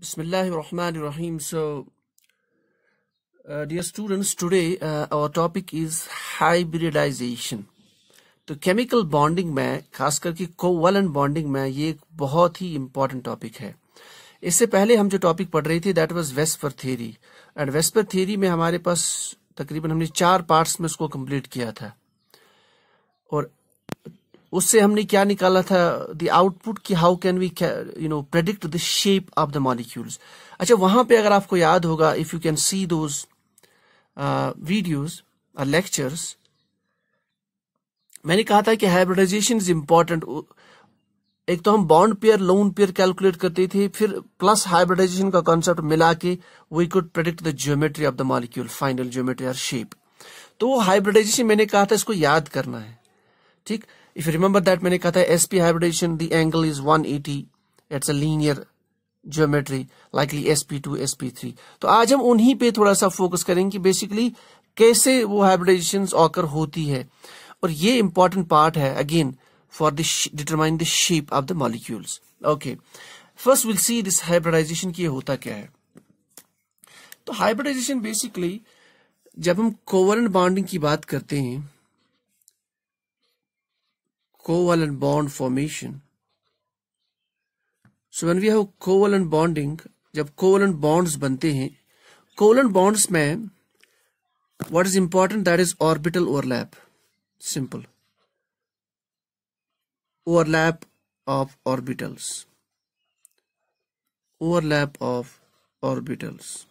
Bismillahir Rahmanir Rahim. So, uh, dear students, today uh, our topic is hybridization. तो chemical bonding में खासकर की कोवलन bonding में ये एक बहुत ही इम्पोर्टेंट टॉपिक है इससे पहले हम जो टॉपिक पढ़ रहे थे that was VSEPR theory and VSEPR theory में हमारे पास तकरीबन हमने चार पार्ट्स में उसको कंप्लीट किया था और उससे हमने क्या निकाला था द आउटपुट की how can we you know predict the shape of the molecules अच्छा वहां पे अगर आपको याद होगा if you can see those videos lectures मैंने कहा था कि हाइब्रिडाइजेशन इज इम्पॉर्टेंट एक तो हम bond pair lone pair calculate करते थे फिर प्लस हाइब्रिडाइजेशन का कॉन्सेप्ट मिला के we could predict the geometry of the molecule final geometry और शेप तो वो हाइब्रिडाइजेशन मैंने कहा था इसको याद करना है ठीक इफ यू रिमेंबर दैट मैंने कहा था sp hybridization the angle is 180 it's a linear geometry likely s P two S P three तो आज हम उन्हीं पे थोड़ा सा फोकस करेंगे कि बेसिकली कैसे वो हाइब्रिडेशन ऑकर होती है और ये इंपॉर्टेंट पार्ट है again for the determine the shape of the molecules okay first will see this hybridization की होता क्या है तो हाइब्रिडाइजेशन बेसिकली जब हम कोवरेंट बाउंडिंग की बात करते हैं covalent bond formation. So when we have covalent bonding, जब covalent bonds बनते हैं covalent bonds में what is important that is orbital overlap. Simple. Overlap of orbitals. Overlap of orbitals.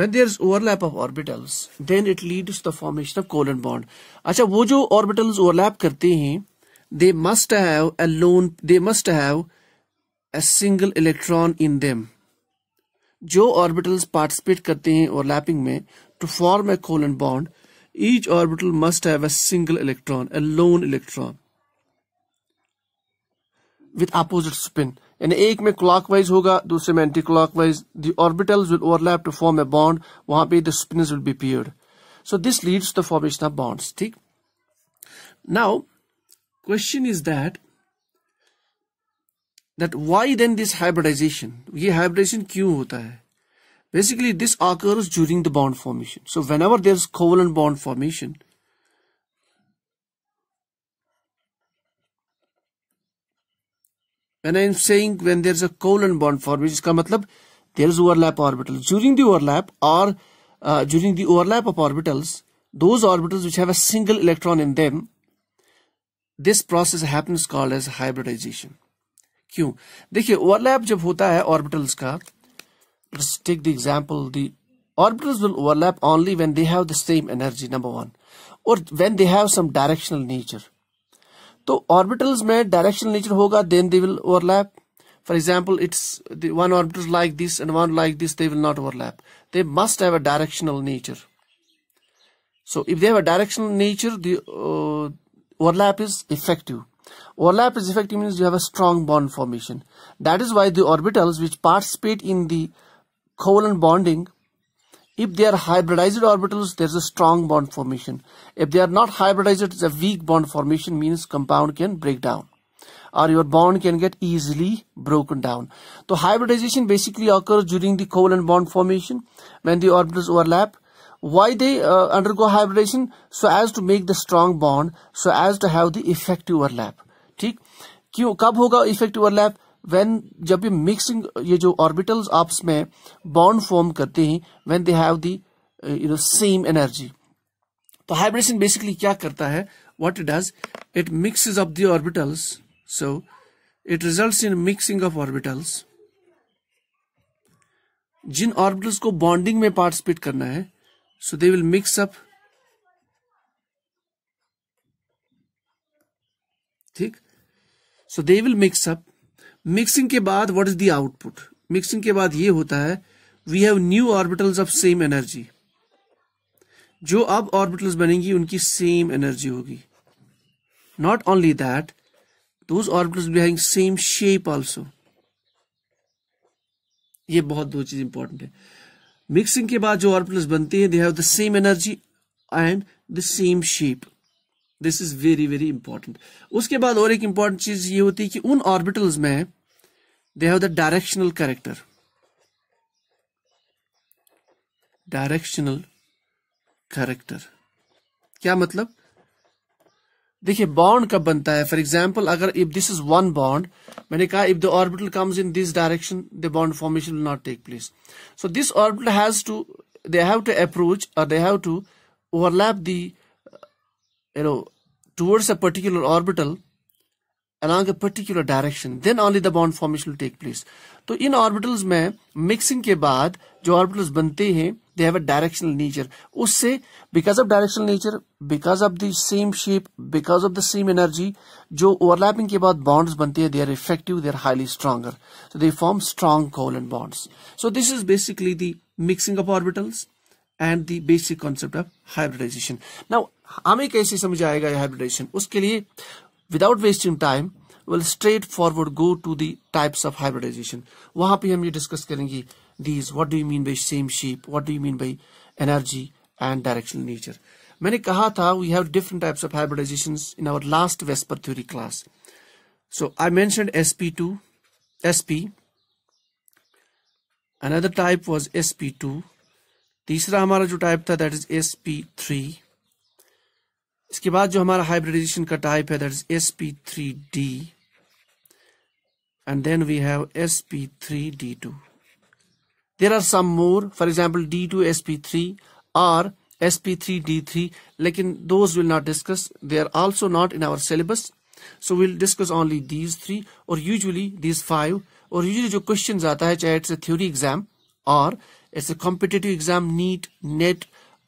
When there is overlap of orbitals, then it leads to the formation of colon bond. अच्छा वो जो orbitals overlap करते हैं they must have a lone they must have a single electron in them. जो orbitals participate करते हैं overlapping में to form a covalent bond each orbital must have a single electron a lone electron with opposite spin यानी एक में clockwise होगा दूसरे में anticlockwise they will overlap to form a bond वहां पे the spins will be paired so this leads the formation of bonds ठीक now question is that that why then this hybridization ये hybridisation क्यों होता है basically this occurs during the bond formation so whenever there is covalent bond formation when I am saying when there is a covalent bond formation, which is ka matlab, there is overlap orbitals. During the overlap or uh, during the overlap of orbitals, those orbitals which have a single electron in them, this process happens called as hybridization. क्यों देखिए overlap जब होता है orbitals का let's take the example the orbitals will overlap only when they have the same energy number one और when they have some directional nature so orbitals में directional nature. होगा then they will overlap. for example it's the one orbitals like this and one like this they will not overlap they must have a directional nature so if they have a directional nature the uh, overlap is effective overlap is effective means you have a strong bond formation that is why the orbitals which participate in the covalent bonding if they are hybridized orbitals, there's a strong bond formation. If they are not hybridized, it's a weak bond formation, means compound can break down or your bond can get easily broken down. So hybridization basically occurs during the covalent bond formation when the orbitals overlap. Why they uh, undergo hybridization? So as to make the strong bond, so as to have the effective overlap. ठीक क्यों कब होगा effective overlap? When जब ये mixing ये जो orbital आपस में बॉन्ड फॉर्म करते हैं when they have the you know same energy तो हाइब्रिडेशन बेसिकली क्या करता है what it does it mixes up the so it results in mixing of orbital जिन ऑर्बिटल्स को बॉन्डिंग में पार्टिसिपेट करना है so they will mix up ठीक so they will mix up mixing के बाद what is the output mixing के बाद ये होता है we have new orbitals of same energy जो अब ऑर्बिटल्स बनेंगी उनकी सेम एनर्जी होगी not only that those orbitals be having same shape also ये बहुत दो चीज इंपॉर्टेंट है मिक्सिंग के बाद जो ऑर्बिटल्स बनते हैं they have the same energy and the same shape this is very very important उसके बाद और एक इंपॉर्टेंट चीज ये होती है कि उन ऑर्बिटल्स में they have the directional character directional character क्या मतलब देखिए बॉन्ड कब बनता है फॉर एग्जाम्पल अगर if this is one bond मैंने कहा if the orbital comes in this direction the bond formation will not take place so this orbital has to they have to approach और they have to overlap the you know, towards a particular orbital along a particular direction, then only the bond formation will take place. So in orbitals, mein, mixing ke baad, jo orbitals bante hai, they have a directional nature. Usse, because of directional nature, because of the same shape, because of the same energy, jo overlapping ke baad bonds bante hai, they are effective, they are highly stronger. So they form strong covalent bonds. So this is basically the mixing of orbitals and the basic concept of hybridization. Now, हमें कैसे समझ आएगा यह hybridization उसके लिए without wasting time will straight forward go to the types of hybridization वहां पे हम ये डिस्कस करेंगे these what do you mean by same shape what do you mean by energy and directional nature मैंने कहा था we have different types of hybridization in our last VSEPR theory class so I mention s P two S p another type was s P two तीसरा हमारा जो type था that is S P three इसके बाद जो हमारा hybridisation का type है that is S P three D and then we have S P three D two there are some more for example D two S P three or S P three D three लेकिन those will not discuss they are also not in our syllabus so will discuss only these three और usually these five और usually जो question आता है चाहे it's a theory exam और it's a competitive exam NEET NET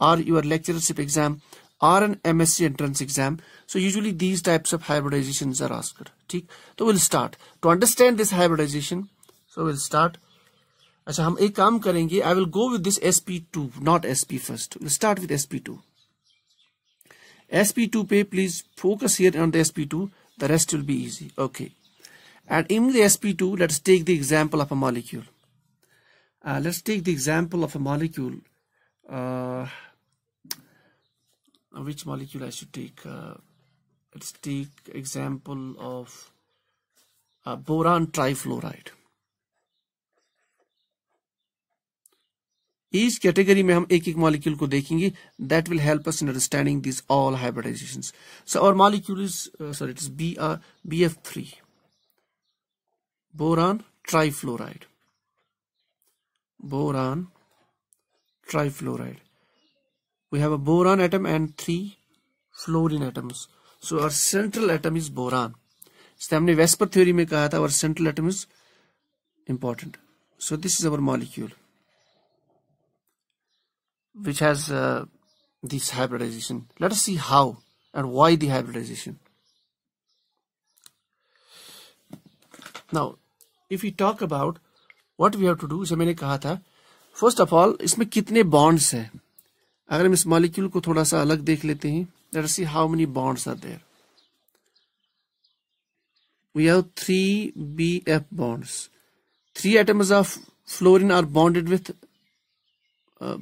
or your lectureship exam or an MSc entrance exam. So usually these types of hybridizations are asked. ठीक तो will start to understand this hybridisation so will start अच्छा हम एक काम करेंगे I will go with this S P two not S P first will start with S P two S P two पे please focus here on the S P two the rest will be easy okay and in the S P two let's take the example of a molecule let's take the example of a molecule which molecule I should take uh, let's take example of uh, boron trifluoride each category we will एक molecule that will help us in understanding these all hybridizations so our molecule is uh, sorry it is BR, uh, BF3 boron trifluoride boron trifluoride we have a boron atom and three fluorine atoms so our central atom is boron So हमने VSEPR theory में कहा था our central atom is important. So this is our molecule, which has uh, this hybridization. Let us see how and why the hybridization. Now, if we talk about what we have to do, first of all, how many bonds are? अगर हम इस molecule को थोड़ा सा अलग देख लेते हैं see how many bonds are there we have three B F bonds three atoms of fluorine are bonded with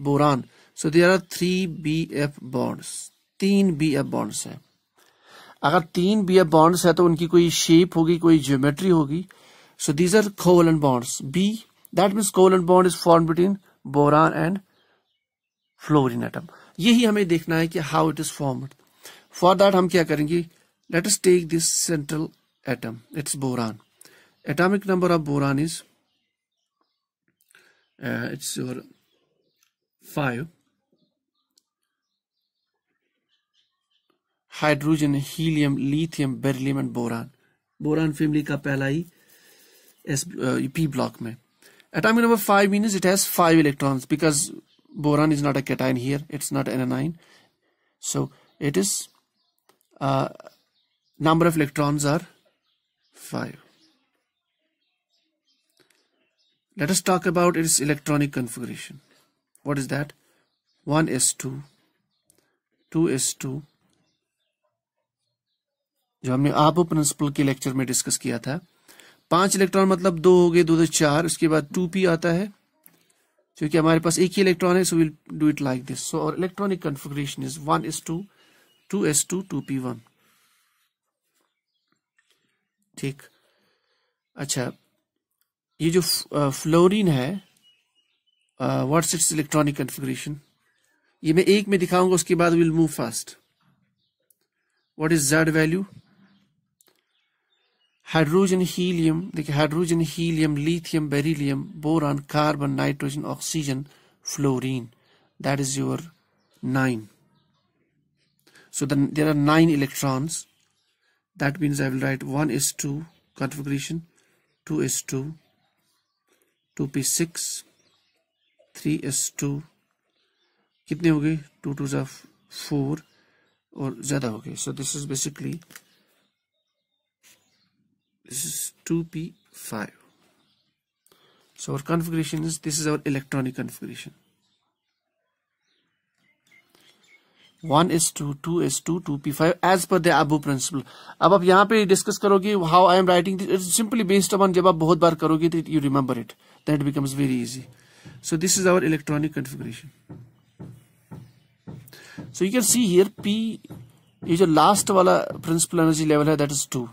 boron so there are three B F bonds तीन बी एफ बॉन्ड्स है अगर तीन बी एफ बॉन्ड्स है तो उनकी कोई shape होगी कोई ज्योमेट्री होगी so these are covalent bonds B that means covalent bond is form between boron and fluorine atom यही हमें देखना है कि how it is formed for that हम क्या करेंगे let us take this central atom it's boron atomic number of boron is it's your five hydrogen helium lithium beryllium and boron boron family का पहला ही एस पी ब्लॉक में atomic number five mean it has five electrons because boron is not a cation here it's not an anion so it is uh, number of electrons are 5 let us talk about its electronic configuration what is that 1s2 2s2 जो हमने आप principal के lecture में discuss किया था पांच electron मतलब दो हो गए दो दो चार उसके बाद टू पी आता है क्योंकि हमारे पास एक ही इलेक्ट्रॉन है so will do it like this so और electronic configuration is one S two two S two two P one ठीक अच्छा ये जो फ्लोरीन uh, है व्हाट्स इट्स इलेक्ट्रॉनिक कन्फिग्रेशन ये मैं एक में दिखाऊंगा उसके बाद will move fast what is Z value hydrogen helium देखिए hydrogen helium lithium beryllium boron carbon nitrogen oxygen fluorine that is your nine so then there are nine electrons that means I will write 1 is 2 configuration 2 is 2 2p6 3 is 2 कितने हो गए 2 2 of 4 और ज़्यादा हो गए so this is basically this is 2p5 so our configuration is this is our electronic configuration 1 is 2 2 is 2 2p5 as per the above principle अब आप यहाँ पे डिस्कस करोगे how I am writing it's simply based upon जब आप बहुत बार करोगे तो you remember it that becomes very easy so this is our electronic configuration so you can see here P ये जो लास्ट वाला प्रिंसिपल एनर्जी लेवल है that is two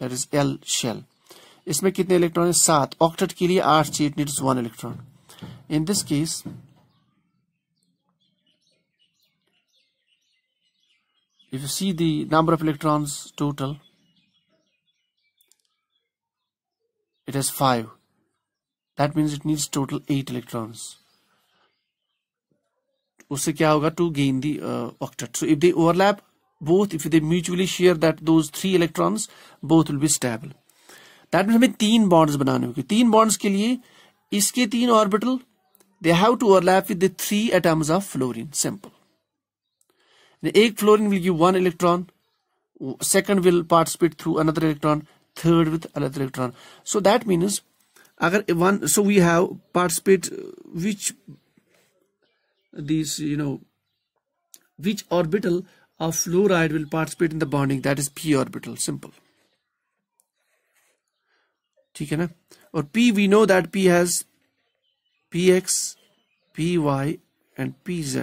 that is L shell इसमें कितने इलेक्ट्रॉन है सात octet के लिए आठ चीट it needs one electron in this case if you see the number of of total it is five that means it needs total eight 8 उससे क्या होगा to gain the octet so if the overlap both if they mutually share that those three electrons both will be stable that means हमें तीन bonds बनाने होंगे तीन bonds के लिए इसके तीन they have to overlap with the three atoms of fluorine. Fluorine The एक fluorine will give one electron. second will participate through another electron third with another electron so that means agar one so we have participate which these you know which orbital of fluoride will participate in the bonding that is p orbital simple ठीक है ना और p we know that p has px py and pz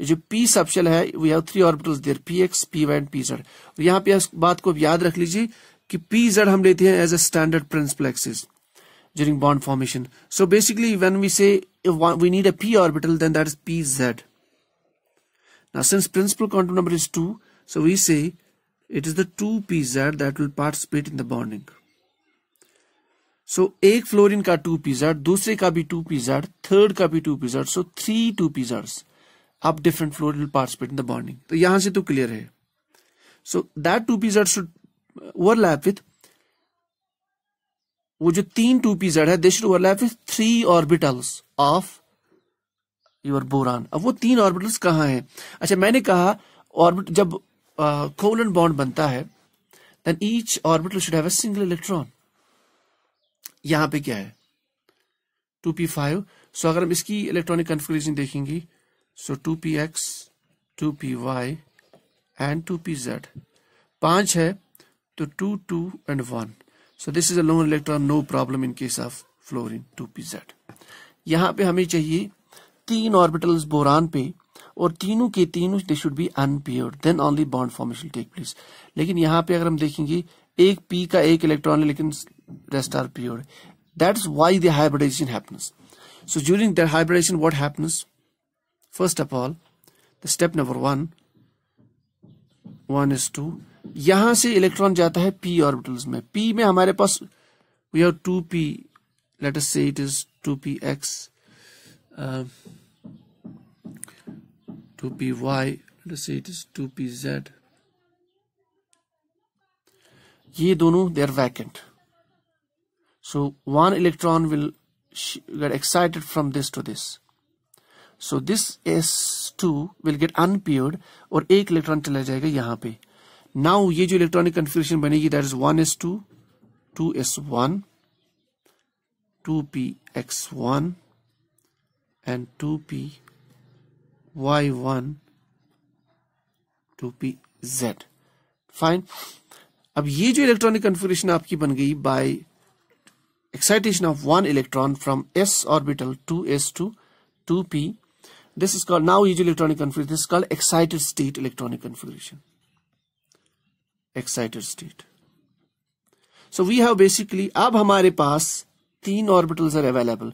ये जो p subshell है we have three orbitals there px py and pz और यहां पे इस बात को याद रख लीजिए कि pz हम लेते हैं as a standard principal axis during bond formation so basically when we say if we need a p orbital then that is pz Now since principal quantum number is 2, so we say it is the 2pz that will participate in the bonding. So एक fluorine का to पीजर दूसरे का भी two पीजर third का भी two P Z so three two P Zs अब different fluorine will participate in the bonding तो यहां से तो क्लियर है so that two P Z should overlap with वो जो तीन टू पीजर है they should overlap with three orbitals of your boron अब वो तीन ऑर्बिटल्स कहाँ हैं अच्छा मैंने कहा ऑर्बिट जब कोलन बॉन्ड बनता है then each orbital should have a single electron यहां पे क्या है टू पी फाइव सो अगर हम इसकी इलेक्ट्रॉनिक कन्फिग्रेशन देखेंगे so two P X two P Y and two P Z पांच है तो two two and one so this is a lone electron no problem in case of fluorine two P Z यहां पे हमें चाहिए तीन orbitals boron पे और तीनों के तीनों they should be unpaired then only bond formation take place लेकिन यहां पे अगर हम देखेंगे एक पी का एक इलेक्ट्रॉन है लेकिन rest are pure is why the hybridisation happens so during that hybridisation what happens first of all the step number one one is two यहां से इलेक्ट्रॉन जाता है पी ऑर्बिटल्स में पी में हमारे पास we have two P let us say it is two P X uh, um, 2py let's say it is 2pz ये दोनों they are vacant so one electron will get excited from this to this so this s2 will get unpaired और एक electron चला जाएगा यहां पे now ये जो इलेक्ट्रॉनिक कन्फ्यूजन बनेगी that is one S two two S one two P X one and 2p y1 2p z fine अब ये जो इलेक्ट्रॉनिक कन्फिग्रेशन आपकी बन गई by excitation of one electron from S orbital to S two two P this is called now ये जो electronic configuration this called excited state electronic configuration excited state so we have basically अब हमारे पास तीन orbitals are available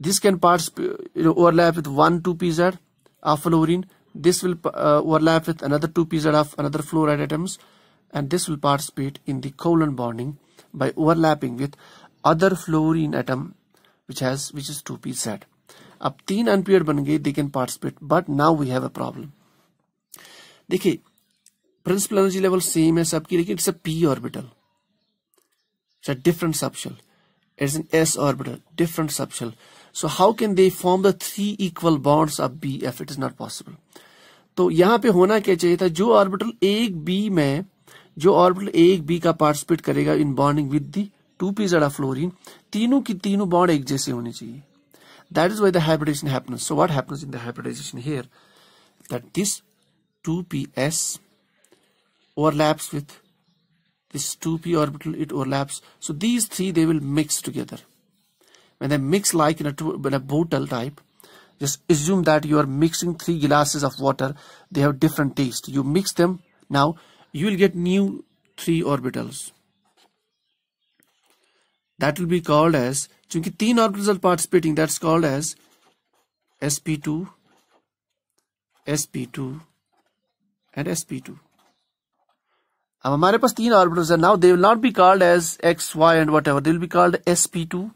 this can parts you know, overlap with one 2pz of fluorine this will uh, overlap with another 2pz of another fluoride atoms and this will participate in the colon bonding by overlapping with other fluorine atom which has which is 2pz up teen unpaired ban gaye, they can participate but now we have a problem Dekhe, principal energy level same as sub key it's a p orbital it's a different subshell it's an s orbital different subshell so how can they form the three equal bonds of B F it is not possible तो यहां पे होना क्या चाहिए था जो orbital एक B में जो ऑर्बिटल एक बी का पार्टिसिपेट करेगा in bonding with the two P जड़ा फ्लोरिन तीनों की तीनों बॉन्ड एक जैसे होने चाहिए that is why the hybridisation so what happens in the here that this 2ps overlaps with this 2p orbital it overlaps so these three they will mix together And they mix like in a, in a bottle type just assume that you are mixing three glasses of water they have different taste you mix them now you will get new three orbitals that will be called as because three orbitals are participating that's called as sp2 sp2 and sp2 I हमारे पास three orbitals. and now they will not be called as x, y and whatever. They will be called sp2,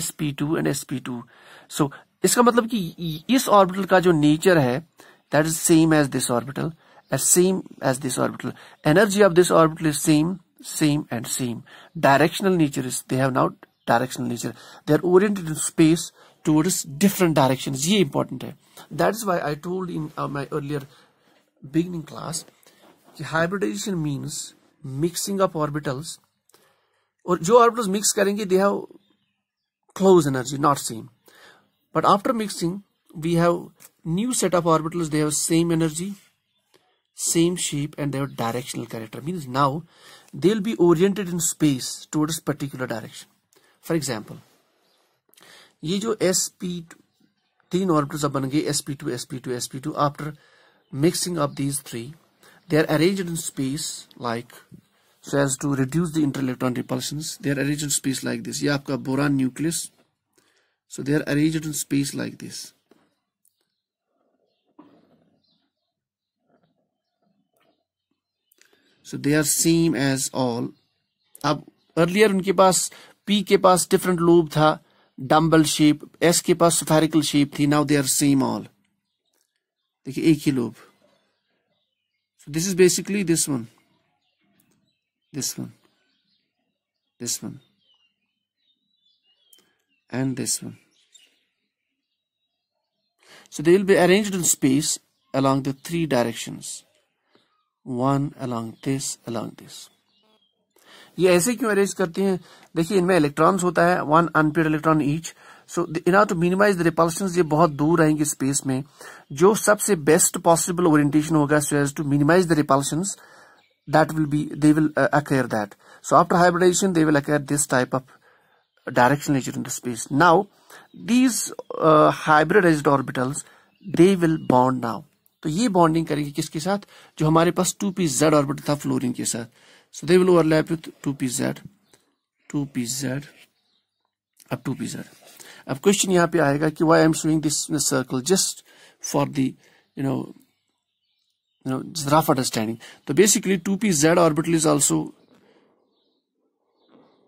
sp2 and sp2 so so, इसका मतलब कि इस orbital का जो nature है that is same as this orbital as same as this orbital energy of this orbital is same same and same directional nature is they have now directional nature they are oriented in space towards different direction ये important है that is why I told in my earlier beginning class कि hybridisation means mixing of orbitals और जो orbitals mix करेंगे they have close energy not same but after mixing we have new set of orbitals they have same energy same shape and their directional character means now they will be oriented in space towards particular direction for example ये जो sp P तीन orbitals अब sp2, sp2. Two S P two S P two after mixing of these three they so as to reduce the inter electron repulsion their arrange space like this ये आपका boron nucleus so their arrange space like this so they are same as all अब earlier उनके पास P के पास different lobe था dumbbell shape S के पास सफेरिकल शेप थी now they are same all देखिए एक ही loop this is basically this one this one this one and this one so they will be arranged in space along the three directions one along this along this ये ऐसे क्यों arrange करते हैं देखिए इनमें इलेक्ट्रॉन्स होता है one unpaired electron each so in to minimise the repulsion ये बहुत दूर रहेंगे स्पेस में जो सबसे बेस्ट पॉसिबल ओरिएंटेशन होगा so as to minimise the repulsion that will be they will uh, acquire that so after hybridization they will acquire this type of directional in the space now these uh, hybridized orbitals they will bond now So, ये bonding? करेंगे किसके साथ जो हमारे पास two P Z orbit था fluorine के साथ With they will overlap with two P z two P Z अब क्वेश्चन यहाँ पे आएगा कि why I am showing this circle just for the you know you know just rough understanding so basically 2p z orbital is also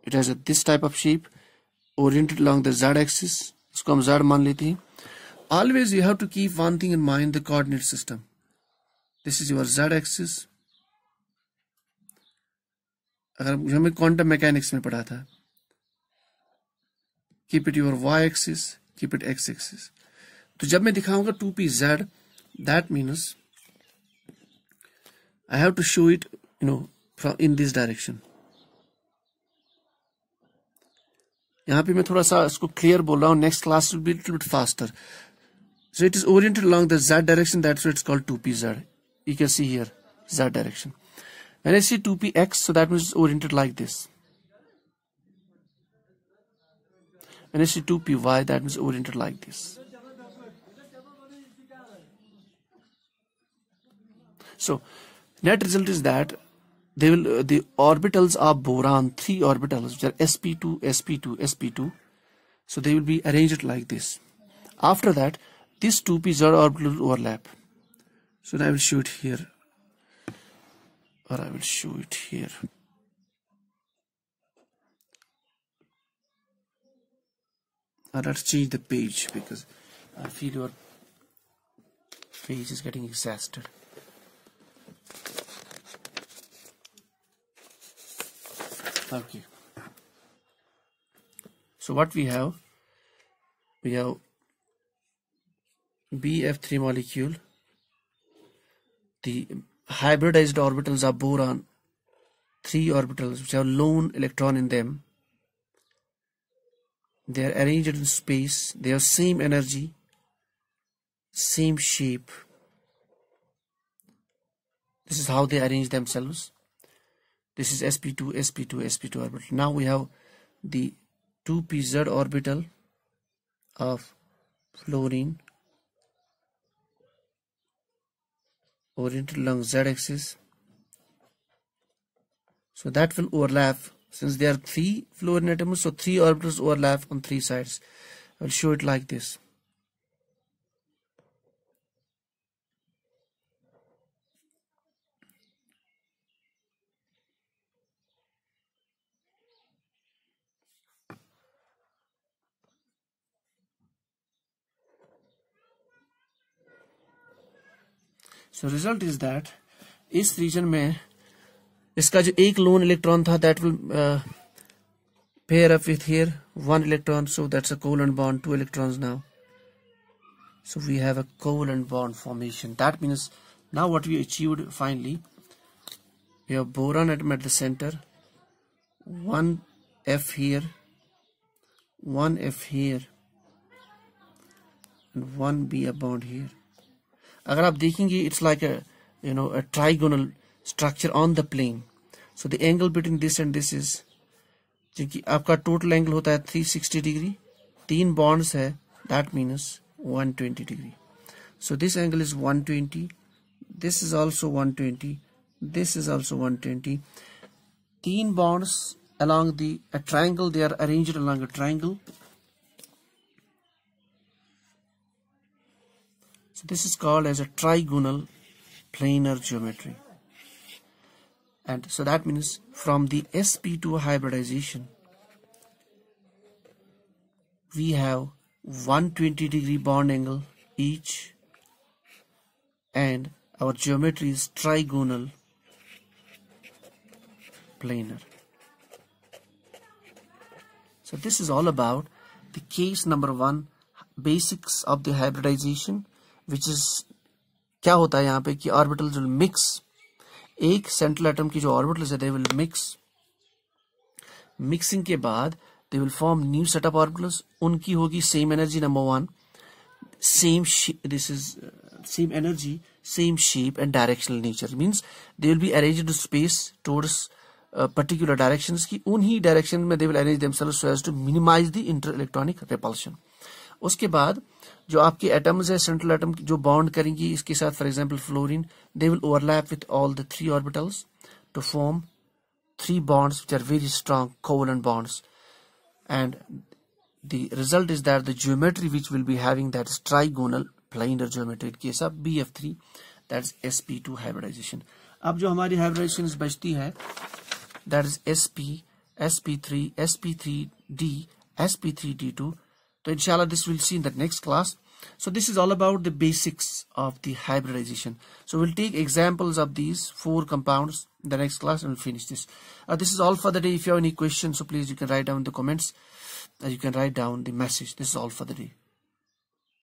it has a, this type of shape oriented along the z axis इसको hum z maan lete hain always you have to keep one thing in mind the coordinate system this is your z axis अगर हमें quantum mechanics में पढ़ा था keep it your Y axis keep it X axis तो जब मैं दिखाऊंगा two P Z that means I have to show it you know from in this direction यहाँ पे मैं थोड़ा सा इसको क्लियर बोल रहा हूँ next class will be little faster so it is oriented along the Z direction that's it's called 2p z you can see here z direction when i say 2px so that means it's oriented like this when i say 2py that means oriented like this so net result is that they will uh, the orbitals are boron 3 orbitals which are sp2 sp2 sp2 so they will be arranged like this after that these two p z orbitals overlap so I will show it here or I will show it here Now let's change the page because I feel your page is getting exhausted okay so what we have we have BF3 molecule the hybridized orbitals are boron three orbitals which have lone electron in them they are arranged in space they have same energy same shape this is how they arrange themselves. This is sp2, sp2, sp2 orbital. Now we have the 2pz orbital of fluorine oriented along z-axis. So that will overlap since there are three fluorine atoms so three orbitals overlap on three sides. I will show it like this. So result is that इस region में इसका जो एक lone electron था that will pair up with here one electron so that's a covalent bond two electrons now so we have a covalent bond formation that means now what we achieve finally your boron at the centre one F here one F here one B a bond here अगर आप देखेंगे it's like a you know a trigonal structure on the plane so the angle between this and this is क्योंकि आपका total angle होता है 360 degree तीन bonds है that means 120 degree so this angle is 120 this is also 120 this is also 120 तीन bonds along the a they are arranged along a a So this is called as a trigonal planar geometry. And so that means from the sp 2 hybridization, we have 120 degree bond angle each and our geometry is trigonal planar. So this is all about the case number one basics of the hybridization which is क्या होता है यहाँ पे कि orbital will mix एक central atom की जो orbitals है दे विल मिक्स मिक्सिंग के बाद they will form new setup orbitals उनकी होगी same energy number one same this is same energy same shape and directional nature means they will be arrange space towards particular direction की उन्हीं direction में they will arrange themselves so as to minimise the inter electronic repulsion उसके बाद जो आपके atoms है central atom जो bound करेंगी इसके साथ for example fluorine they will overlap with all the three orbitals to form three bonds which are very strong covalent bonds and the result is that the geometry which will be having that trigonal planar geometry in case B F three that is S P two hybridization अब जो हमारी hybridization बचती है that is S P S P three S P three D S P three D two So inshallah this we'll see in the next class. So this is all about the basics of the hybridization. So we'll take examples of these four compounds in the next class and we'll finish this. Uh, this is all for the day. If you have any questions, so please you can write down the comments. Uh, you can write down the message. This is all for the day.